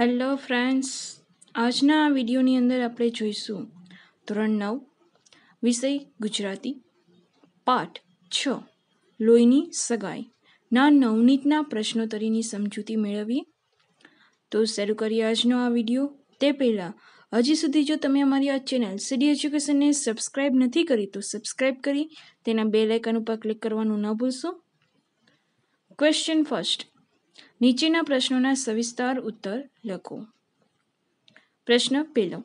hello friends આજના આ વિડીયોની અંદર આપણે જોઈશું ધોરણ નવ વિષય ગુજરાતી પાઠ છ લોહીની સગાઈ ના નવનીતના પ્રશ્નોત્તરીની સમજૂતી મેળવીએ તો શરૂ કરીએ આજનો આ વિડીયો તે પહેલાં હજી સુધી જો તમે અમારી આ ચેનલ સીડી એજ્યુકેશનને સબસ્ક્રાઇબ નથી કરી તો સબસ્ક્રાઇબ કરી તેના બે લાઇકન ઉપર ક્લિક કરવાનું ન ભૂલશો ક્વેશ્ચન ફર્સ્ટ નીચેના પ્રશ્નોના સવિસ્તાર ઉત્તર લખો પ્રશ્ન પહેલો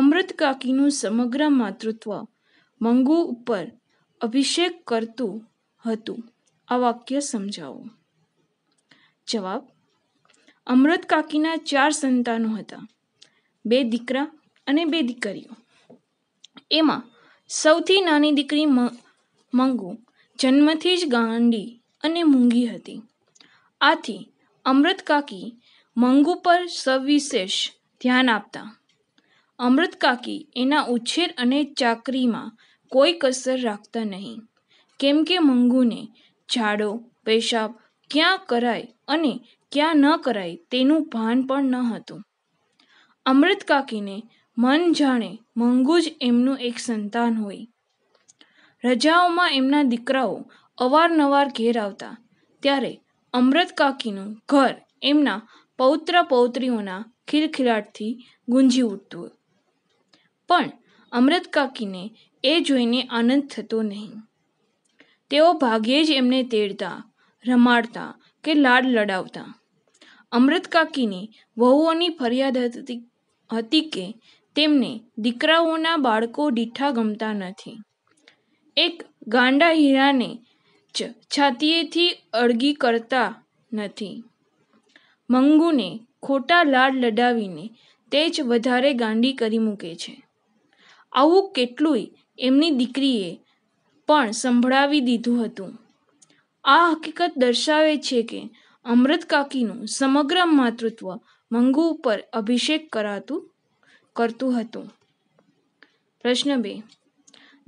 અમૃત કાકીનું સમગ્ર માતૃત્વ મંગુ ઉપર અભિષેક કરતું હતું આ વાક્ય સમજાવો જવાબ અમૃત કાકીના ચાર સંતાનો હતા બે દીકરા અને બે દીકરીઓ એમાં સૌથી નાની દીકરી મંગુ જન્મથી જ ગાંડી અને મૂંગી હતી આથી અમૃત કાકી મંગુ પર સવિશેષ ધ્યાન આપતા અમૃત કાકી એના ઉછેર અને ચાકરીમાં કોઈ કસર રાખતા નહીં કેમ કે મંગુને ઝાડો પેશાબ ક્યાં કરાય અને ક્યાં ન કરાય તેનું ભાન પણ ન હતું અમૃત કાકીને મન જાણે મંગુ જ એમનું એક સંતાન હોય રજાઓમાં એમના દીકરાઓ અવારનવાર ઘેર આવતા ત્યારે અમૃત કાકીનું ઘર એમના પૌત્ર પૌત્રીઓના ખિલખિલાટથી ગુંજી ઉઠતું પણ અમૃત કાકીને એ જોઈને આનંદ થતો નહીં તેઓ ભાગ્યે જ એમને તેડતા રમાડતા કે લાડ લડાવતા અમૃત કાકીની વહુઓની ફરિયાદ હતી હતી કે તેમને દીકરાઓના બાળકો દીઠા ગમતા નથી એક ગાંડા હીરાને ઉચ્ચ છાતીએથી અળગી કરતા નથી મંગુને ખોટા લાડ લડાવીને તે જ વધારે ગાંડી કરી મૂકે છે આવું કેટલુંય એમની દીકરીએ પણ સંભળાવી દીધું હતું આ હકીકત દર્શાવે છે કે અમૃત કાકીનું સમગ્ર માતૃત્વ મંગુ ઉપર અભિષેક કરાતું કરતું હતું પ્રશ્ન બે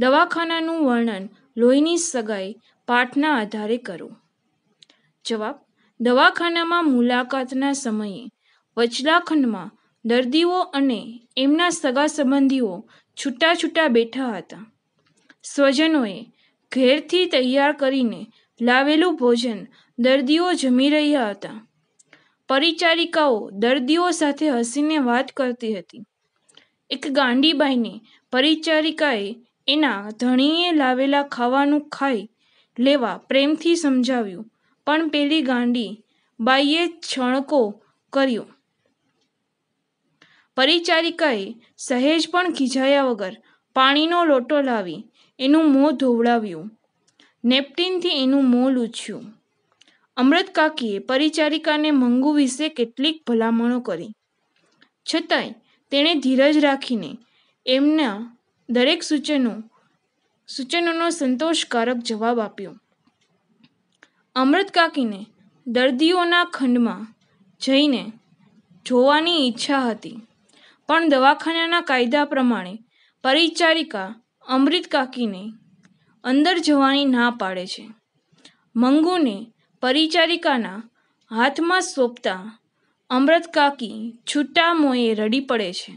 દવાખાનાનું વર્ણન લોહીની સગાઈ પાઠના આધારે કરો જવાબ દવાખાનામાં મુલાકાતના સમયે વચલાખંડમાં દર્દીઓ અને એમના સગા સંબંધીઓ છૂટા છૂટા બેઠા હતા સ્વજનોએ ઘેરથી તૈયાર કરીને લાવેલું ભોજન દર્દીઓ જમી રહ્યા હતા પરિચારિકાઓ દર્દીઓ સાથે હસીને વાત કરતી હતી એક ગાંડીબાઈને પરિચારિકાએ એના ધણીએ લાવેલા ખાવાનું ખાઈ લેવા પ્રેમથી સમજાવ્યું પણ પેલી ગાંડી બાઈએ છણકો કર્યો પરિચારિકાએ સહેજ પણ ખીજાયા વગર પાણીનો લોટો લાવી એનું મોં ધોવડાવ્યું નેપટીનથી એનું મોં લૂછ્યું અમૃત કાકીએ પરિચારિકાને મંગુ વિશે કેટલીક ભલામણો કરી છતાંય તેણે ધીરજ રાખીને એમના દરેક સૂચનો સૂચનોનો સંતોષકારક જવાબ આપ્યો અમૃત કાકીને દર્દીઓના ખંડમાં જઈને જોવાની ઈચ્છા હતી પણ દવાખાનાના કાયદા પ્રમાણે પરિચારિકા અમૃત કાકીને અંદર જવાની ના પાડે છે મંગુને પરિચારિકાના હાથમાં સોંપતા અમૃત કાકી છૂટા મોંએ રડી પડે છે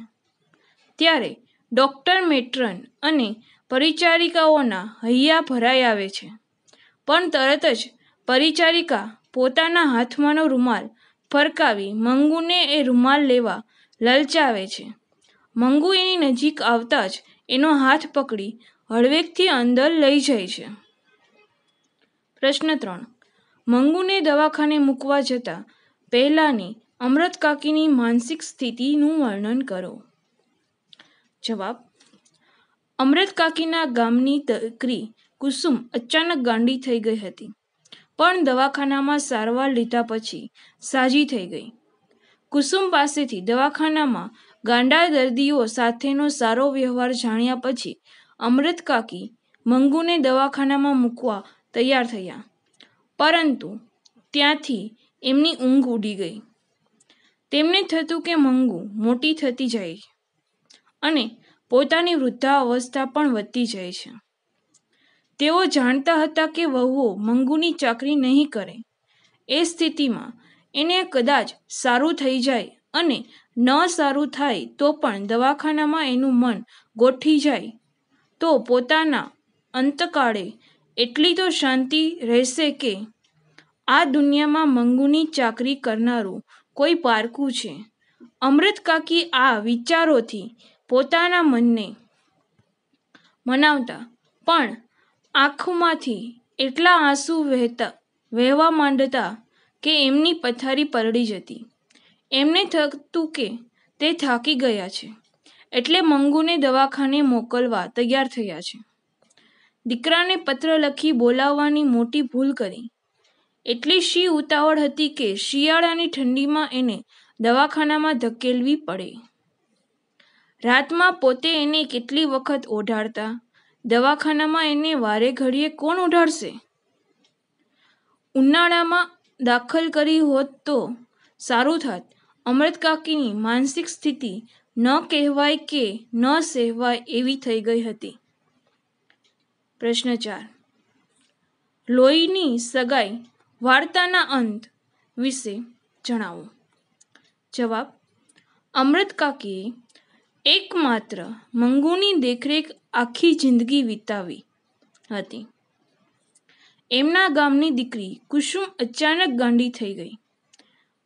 ત્યારે ડૉક્ટર મેટ્રન અને પરિચારિકાઓના હૈયા ભરાઈ આવે છે પણ તરત જ પરિચારિકા પોતાના હાથમાંનો રૂમાલ ફરકાવી મંગુને એ રૂમાલ લેવા લલચાવે છે મંગુ એની નજીક આવતા જ એનો હાથ પકડી હળવેકથી અંદર લઈ જાય છે પ્રશ્ન ત્રણ મંગુને દવાખાને મૂકવા જતા પહેલાંની અમૃત કાકીની માનસિક સ્થિતિનું વર્ણન કરો જવાબ અમૃતકાકીના ગામની દીકરી કુસુમ અચાનક ગાંડી થઈ ગઈ હતી પણ દવાખાનામાં સારવાર લીધા પછી સાજી થઈ ગઈ કુસુમ પાસેથી દવાખાનામાં ગાંડા દર્દીઓ સાથેનો સારો વ્યવહાર જાણ્યા પછી અમૃતકાકી મંગુને દવાખાનામાં મૂકવા તૈયાર થયા પરંતુ ત્યાંથી એમની ઊંઘ ઉડી ગઈ તેમને થતું કે મંગુ મોટી થતી જાય અને પોતાની વૃદ્ધાવસ્થા પણ વધતી જાય છે તેઓ જાણતા હતા કે વહુઓ મંગુની ચાકરી નહીં કરે એ સ્થિતિમાં એને કદાચ સારું થઈ જાય અને ન સારું થાય તો પણ દવાખાનામાં એનું મન ગોઠી જાય તો પોતાના અંતકાળે એટલી તો શાંતિ રહેશે કે આ દુનિયામાં મંગુની ચાકરી કરનારું કોઈ પારકું છે અમૃત કાકી આ વિચારોથી પોતાના મનને મનાવતા પણ આંખમાંથી એટલા આંસુ વહેતા વહેવા માંડતા કે એમની પથારી પરડી જતી એમને થતું કે તે થાકી ગયા છે એટલે મંગુને દવાખાને મોકલવા તૈયાર થયા છે દીકરાને પત્ર લખી બોલાવવાની મોટી ભૂલ કરી એટલી શી ઉતાવળ હતી કે શિયાળાની ઠંડીમાં એને દવાખાનામાં ધકેલવી પડે રાતમાં પોતે એને કેટલી વખત ઓઢાડતા દવાખાનામાં એને વારે ઘડીએ કોણ ઓઢાડશે ઉનાળામાં દાખલ કરી હોત તો સારું થાત અમૃતકાકીની માનસિક સ્થિતિ ન કહેવાય કે ન સહેવાય એવી થઈ ગઈ હતી પ્રશ્ન ચાર લોહીની સગાઈ વાર્તાના અંત વિશે જણાવો જવાબ અમૃત કાકીએ એકમાત્ર મંગુની દેખરેખ આખી જિંદગી વિતાવી હતી એમના ગામની દીકરી કુસુમ અચાનક ગાંડી થઈ ગઈ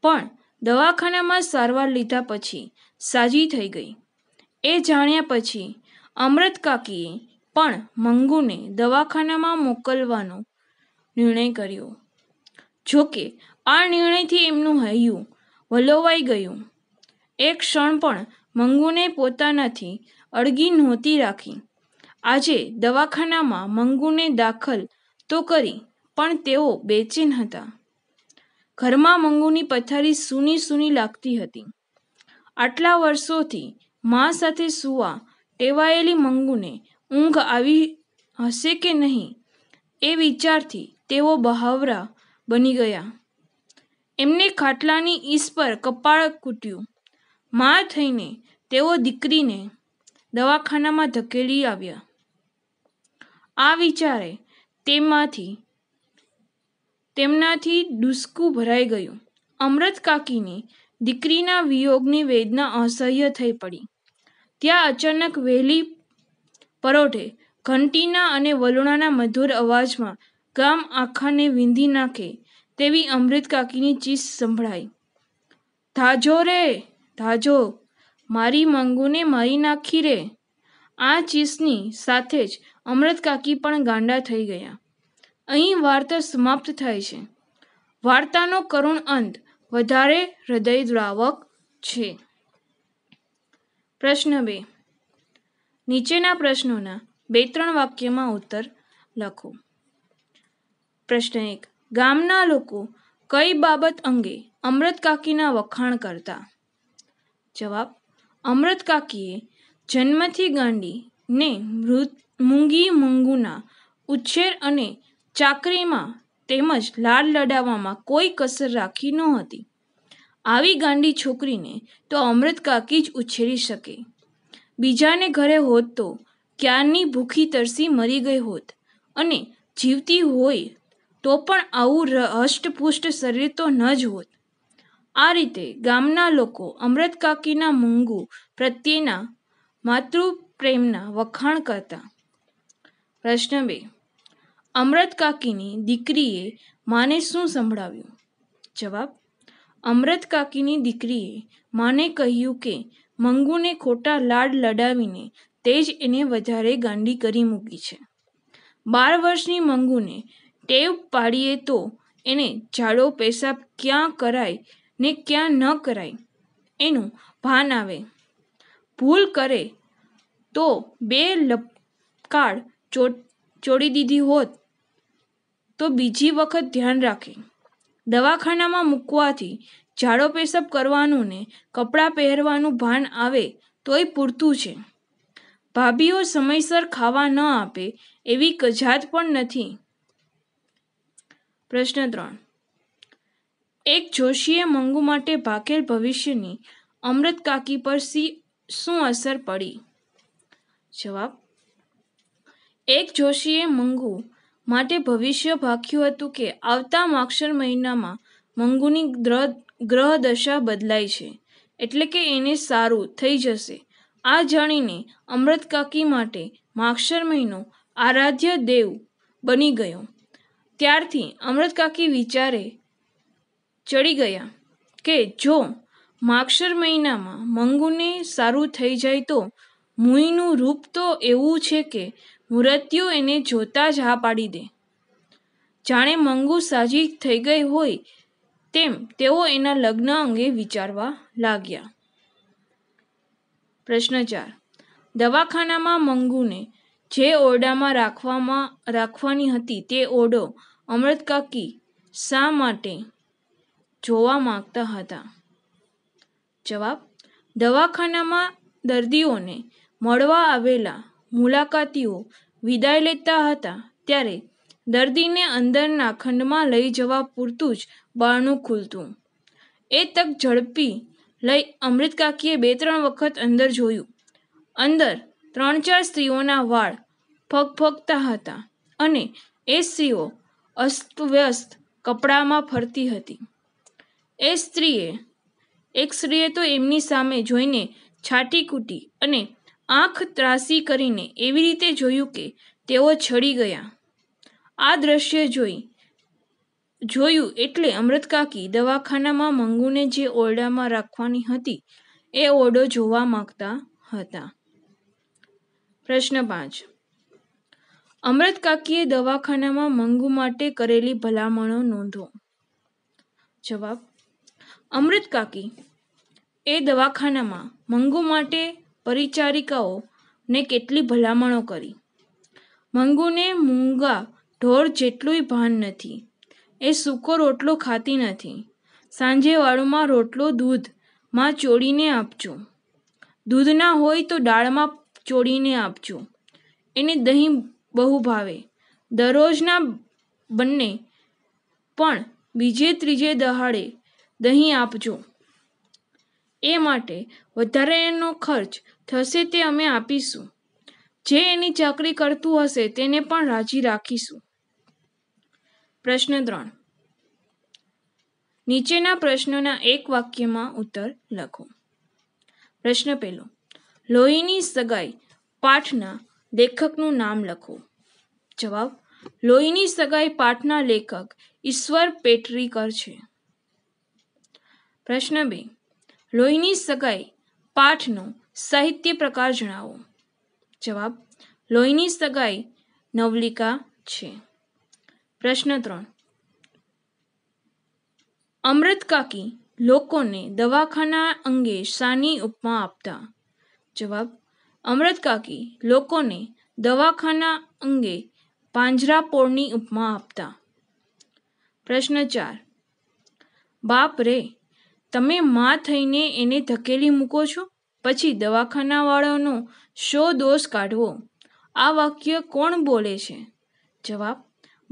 પણ દવાખાનામાં સારવાર લીધા પછી સાજી થઈ ગઈ એ જાણ્યા પછી અમૃત કાકીએ પણ મંગુને દવાખાનામાં મોકલવાનો નિર્ણય કર્યો જોકે આ નિર્ણયથી એમનું હૈયું વલોવાઈ ગયું એક ક્ષણ પણ મંગુને પોતાનાથી અળગી નહોતી રાખી આજે દવાખાનામાં મંગુને દાખલ તો કરી પણ તેઓ બેચેન હતા ઘરમાં મંગુની પથારી સૂની સૂની લાગતી હતી આટલા વર્ષોથી મા સાથે સુવા ટેવાયેલી મંગુને ઊંઘ આવી હશે કે નહીં એ વિચારથી તેઓ બહાવરા બની ગયા એમને ખાટલાની ઈસ પર કપાળ કૂટ્યું માર થઈને તેઓ દીકરીને દવાખાનામાં ધકેલી આવ્યા આ વિચારે તેમાંથી તેમનાથી ડૂસકું ભરાઈ ગયું અમૃત કાકીની દીકરીના વિયોગની વેદના અસહ્ય થઈ પડી ત્યાં અચાનક વહેલી પરોઢે ઘંટીના અને વલોણાના મધુર અવાજમાં ગામ આખાને વિંધી નાખે તેવી અમૃત કાકીની ચીસ સંભળાઈ ધાજો રે ધાજો મારી મંગુને મારી નાખી રે આ ચીસની સાથે જ અમૃતકાકી પણ ગાંડા થઈ ગયા અહીં વાર્તા સમાપ્ત થાય છે વાર્તાનો કરુણ અંત વધારે હૃદયદ્રાવક છે પ્રશ્ન બે નીચેના પ્રશ્નોના બે ત્રણ વાક્યમાં ઉત્તર લખો પ્રશ્ન એક ગામના લોકો કઈ બાબત અંગે અમૃત કાકીના વખાણ કરતા જવાબ અમૃત કાકીએ જન્મથી ગાંડીને મૃત મૂંગી મૂંગુના ઉછેર અને ચાકરીમાં તેમજ લાડ લડાવવામાં કોઈ કસર રાખી નહોતી આવી ગાંડી છોકરીને તો અમૃત કાકી જ ઉછેરી શકે બીજાને ઘરે હોત તો ક્યારની ભૂખી તરસી મરી ગઈ હોત અને જીવતી હોય તો પણ આવું હષ્ટપુષ્ટ શરીર તો ન જ હોત આ રીતે ગામના લોકો અમૃતકાકીના મૂંગુ પ્રત્યેના માતૃપ્રેમના વખાણ કરતા પ્રશ્ન બે અમૃતકાકીની દીકરીએ માને શું સંભળાવ્યું જવાબ કાકીની દીકરીએ માને કહ્યું કે મંગુને ખોટા લાડ લડાવીને તે જ એને વધારે ગાંડી કરી મૂકી છે બાર વર્ષની મંગુને ટેવ પાડીએ તો એને જાડો પેશાબ ક્યાં કરાય ને ક્યાં ન કરાય એનું ભાન આવે ભૂલ કરે તો બે લપકાળ ચોડી દીધી હોત તો બીજી વખત ધ્યાન રાખે દવાખાનામાં મૂકવાથી ઝાડો પેશાબ કરવાનું ને કપડાં પહેરવાનું ભાન આવે તોય પૂરતું છે ભાભીઓ સમયસર ખાવા ન આપે એવી કજાત પણ નથી પ્રશ્ન ત્રણ એક જોશીએ મંગુ માટે ભાકેલ ભવિષ્યની અમૃત કાકી પર સી શું અસર પડી જવાબ એક જોશીએ મંગુ માટે ભવિષ્ય ભાખ્યું હતું કે આવતા માક્ષર મહિનામાં મંગુની ગ્રહ દશા બદલાય છે એટલે કે એને સારું થઈ જશે આ જાણીને અમૃત કાકી માટે માક્ષર મહિનો આરાધ્ય દેવ બની ગયો ત્યારથી અમૃત કાકી વિચારે ચડી ગયા કે જો માક્ષર મહિનામાં મંગુને સારું થઈ જાય તો મુઈનું રૂપ તો એવું છે કે મૃત્યુ એને જોતા જ હા પાડી દે જાણે મંગુ સાજી થઈ ગઈ હોય તેમ તેઓ એના લગ્ન અંગે વિચારવા લાગ્યા પ્રશ્ન ચાર દવાખાનામાં મંગુને જે ઓરડામાં રાખવામાં રાખવાની હતી તે ઓરડો અમૃત કાકી શા માટે જોવા માગતા હતા જવાબ દવાખાનામાં દર્દીઓને મળવા આવેલા મુલાકાતીઓ વિદાય લેતા હતા ત્યારે દર્દીને અંદરના ખંડમાં લઈ જવા પૂરતું જ બારણું ખુલતું એ તક ઝડપી લઈ અમૃત કાકીએ બે ત્રણ વખત અંદર જોયું અંદર ત્રણ ચાર સ્ત્રીઓના વાળ ફગફગતા હતા અને એ સ્ત્રીઓ અસ્તવ્યસ્ત કપડામાં ફરતી હતી એ સ્ત્રીએ એક સ્ત્રીએ તો એમની સામે જોઈને છાટી કૂટી અને આંખ ત્રાસી કરીને એવી રીતે જોયું કે તેઓ છડી ગયા આ દ્રશ્ય જોઈ જોયું એટલે અમૃતકાકી દવાખાનામાં મંગુને જે ઓરડામાં રાખવાની હતી એ ઓરડો જોવા માંગતા હતા પ્રશ્ન પાંચ અમૃતકાકીએ દવાખાનામાં મંગુ માટે કરેલી ભલામણો નોંધો જવાબ અમૃત કાકી એ દવાખાનામાં મંગુ માટે પરિચારિકાઓને કેટલી ભલામણો કરી મંગુને મૂંગા ઢોર જેટલુંય ભાન નથી એ સૂકો રોટલો ખાતી નથી સાંજે વાળુમાં રોટલો દૂધમાં ચોળીને આપજો દૂધ ના હોય તો દાળમાં ચોળીને આપજો એને દહીં બહુ ભાવે દરરોજના બંને પણ બીજે ત્રીજે દહાડે દહીં આપજો એ માટે વધારે એનો ખર્ચ થશે તે અમે આપીશું જે એની ચાકરી કરતું હશે તેને પણ રાજી રાખીશું પ્રશ્ન ત્રણ નીચેના પ્રશ્નોના એક વાક્યમાં ઉત્તર લખો પ્રશ્ન પહેલો લોહીની સગાઈ પાઠના લેખકનું નામ લખો જવાબ લોહીની સગાઈ પાઠના લેખક ઈશ્વર પેટરીકર છે પ્રશ્ન બે લોહીની સગાઈ પાઠનો સાહિત્ય પ્રકાર જણાવો જવાબ લોહીની સગાઈ નવલિકા છે પ્રશ્ન ત્રણ અમૃત કાકી લોકોને દવાખાના અંગે શાની ઉપમા આપતા જવાબ અમૃત કાકી લોકોને દવાખાના અંગે પાંજરાપોળની ઉપમા આપતા પ્રશ્ન ચાર બાપ રે તમે માં થઈને એને ધકેલી મૂકો છો પછી દવાખાનાવાળાનો શો દોષ કાઢવો આ વાક્ય કોણ બોલે છે જવાબ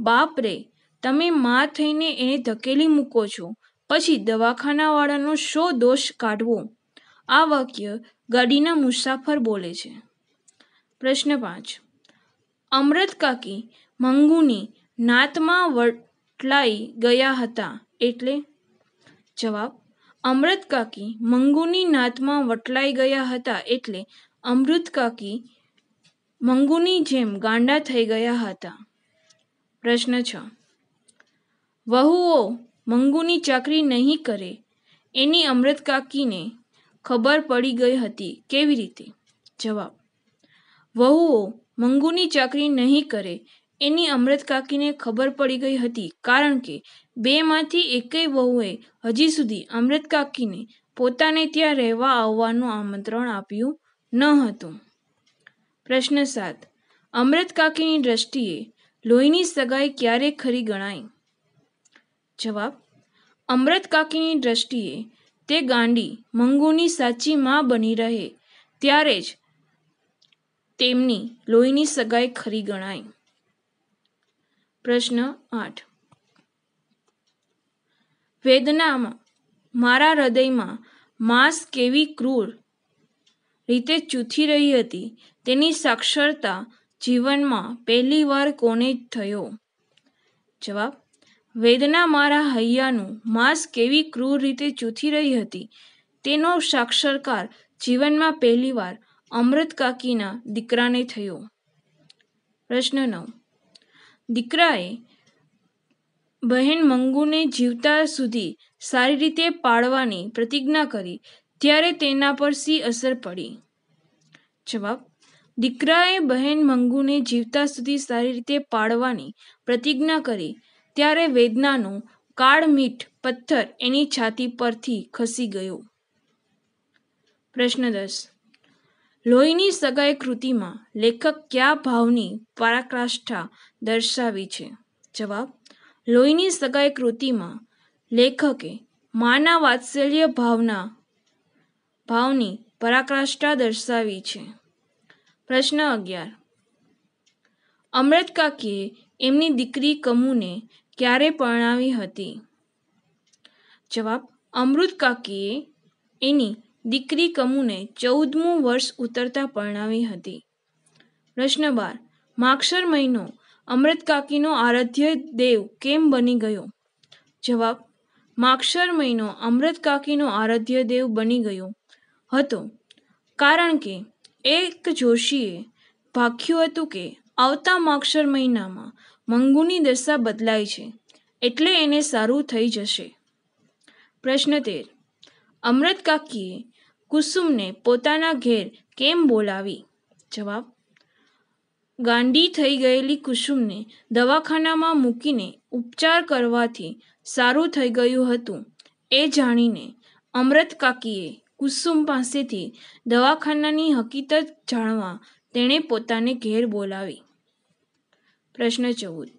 બાપ રે તમે માં થઈને એને ધકેલી મૂકો છો પછી દવાખાનાવાળાનો શો દોષ કાઢવો આ વાક્ય ગાડીના મુસાફર બોલે છે પ્રશ્ન પાંચ અમૃત કાકી મંગુની નાતમાં વટલાઈ ગયા હતા એટલે જવાબ અમૃત કાકી મંગુની નાતમાં વટલાઈ ગયા હતા એટલે અમૃત કાકી મંગુની જેમ ગાંડા થઈ ગયા હતા પ્રશ્ન છ વહુઓ મંગુની ચાકરી નહીં કરે એની અમૃત કાકીને ખબર પડી ગઈ હતી કેવી રીતે જવાબ વહુઓ મંગુની ચાકરી નહીં કરે એની અમૃત કાકીને ખબર પડી ગઈ હતી કારણ કે બેમાંથી એકેય વહુએ હજી સુધી અમૃત કાકીને પોતાને ત્યાં રહેવા આવવાનું આમંત્રણ આપ્યું ન હતું પ્રશ્ન સાત અમૃત કાકીની દ્રષ્ટિએ લોહીની સગાઈ ક્યારે ખરી ગણાય જવાબ અમૃત કાકીની દ્રષ્ટિએ તે ગાંડી મંગુની સાચી માં બની રહે ત્યારે જ તેમની લોહીની સગાઈ ખરી ગણાય પ્રશ્ન આઠ વેદનામાં મારા હૃદયમાં માંસ કેવી ક્રૂર રીતે ચૂથી રહી હતી તેની સાક્ષરતા જીવનમાં પહેલીવાર કોને થયો જવાબ વેદના મારા હૈયાનું માંસ કેવી ક્રૂર રીતે ચૂથી રહી હતી તેનો સાક્ષરકાર જીવનમાં પહેલીવાર અમૃત કાકીના દીકરાને થયો પ્રશ્ન નવ દીકરાએ બહેન મંગુને જીવતા સુધી સારી રીતે પાળવાની પ્રતિજ્ઞા કરી ત્યારે તેના પર સી અસર પડી જવાબ દીકરાએ બહેન મંગુને જીવતા સુધી સારી રીતે પાળવાની પ્રતિજ્ઞા કરી ત્યારે વેદનાનો કાળ મીઠ પથ્થર એની છાતી પરથી ખસી ગયો પ્રશ્ન દસ લોહીની સગાઈ કૃતિમાં લેખક કયા ભાવની પરાકાષ્ઠા દર્શાવી છે જવાબ લોહીની સગાઈ કૃતિમાં લેખકે માના વાત્સલ્ય ભાવના ભાવની પરાકાષ્ઠા દર્શાવી છે પ્રશ્ન અગિયાર અમૃત કાકીએ એમની દીકરી કમુને ક્યારે પરણાવી હતી જવાબ અમૃત કાકીએ એની દીકરી કમુને ચૌદમું વર્ષ ઉતરતા પરણાવી હતી પ્રશ્ન બાર માક્ષર મહિનો અમૃતકાકીનો આરાધ્ય દેવ કેમ બની ગયો જવાબ માક્ષર મહિનો અમૃતકાકીનો આરાધ્ય દેવ બની ગયો હતો કારણ કે એક જોશીએ ભાખ્યું હતું કે આવતા માક્ષર મહિનામાં મંગુની દશા બદલાય છે એટલે એને સારું થઈ જશે પ્રશ્ન તેર અમૃત કાકીએ કુસુમને પોતાના ઘેર કેમ બોલાવી જવાબ ગાંડી થઈ ગયેલી કુસુમને દવાખાનામાં મૂકીને ઉપચાર કરવાથી સારું થઈ ગયું હતું એ જાણીને અમૃત કાકીએ કુસુમ પાસેથી દવાખાનાની હકીકત જાણવા તેણે પોતાને ઘેર બોલાવી પ્રશ્ન ચૌદ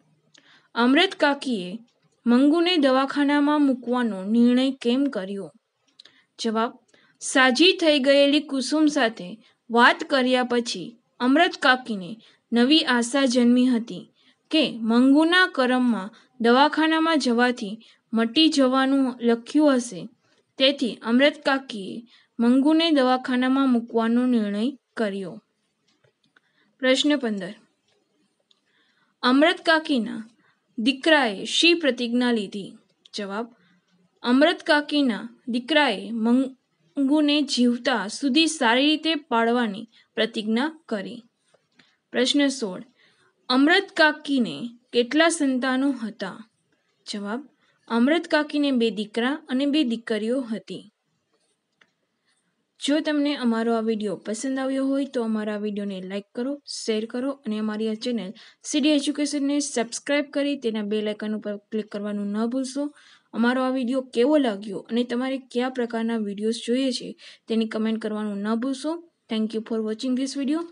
અમૃત કાકીએ મંગુને દવાખાનામાં મૂકવાનો નિર્ણય કેમ કર્યો જવાબ સાજી થઈ ગયેલી કુસુમ સાથે વાત કર્યા પછી અમૃત કાકીને નવી આશા જન્મી હતી કે મંગુના કરમમાં દવાખાનામાં જવાથી મટી જવાનું લખ્યું હશે તેથી અમૃત કાકીએ મંગુને દવાખાનામાં મૂકવાનો નિર્ણય કર્યો પ્રશ્ન પંદર અમૃત કાકીના દીકરાએ શી પ્રતિજ્ઞા લીધી જવાબ અમૃત કાકીના દીકરાએ મંગુને જીવતા સુધી સારી રીતે પાડવાની પ્રતિજ્ઞા કરી પ્રશ્ન સોળ અમૃત કાકીને કેટલા સંતાનો હતા જવાબ અમૃત કાકીને બે દીકરા અને બે દીકરીઓ હતી જો તમને અમારો આ વિડીયો પસંદ આવ્યો હોય તો અમારા વિડીયોને લાઇક કરો શેર કરો અને અમારી આ ચેનલ સીડી એજ્યુકેશનને સબસ્ક્રાઈબ કરી તેના બે લાઇકન ઉપર ક્લિક કરવાનું ન ભૂલશો અમારો આ વિડીયો કેવો લાગ્યો અને તમારે કયા પ્રકારના વિડીયોઝ જોઈએ છે તેની કમેન્ટ કરવાનું ન ભૂલશો thank you for watching this video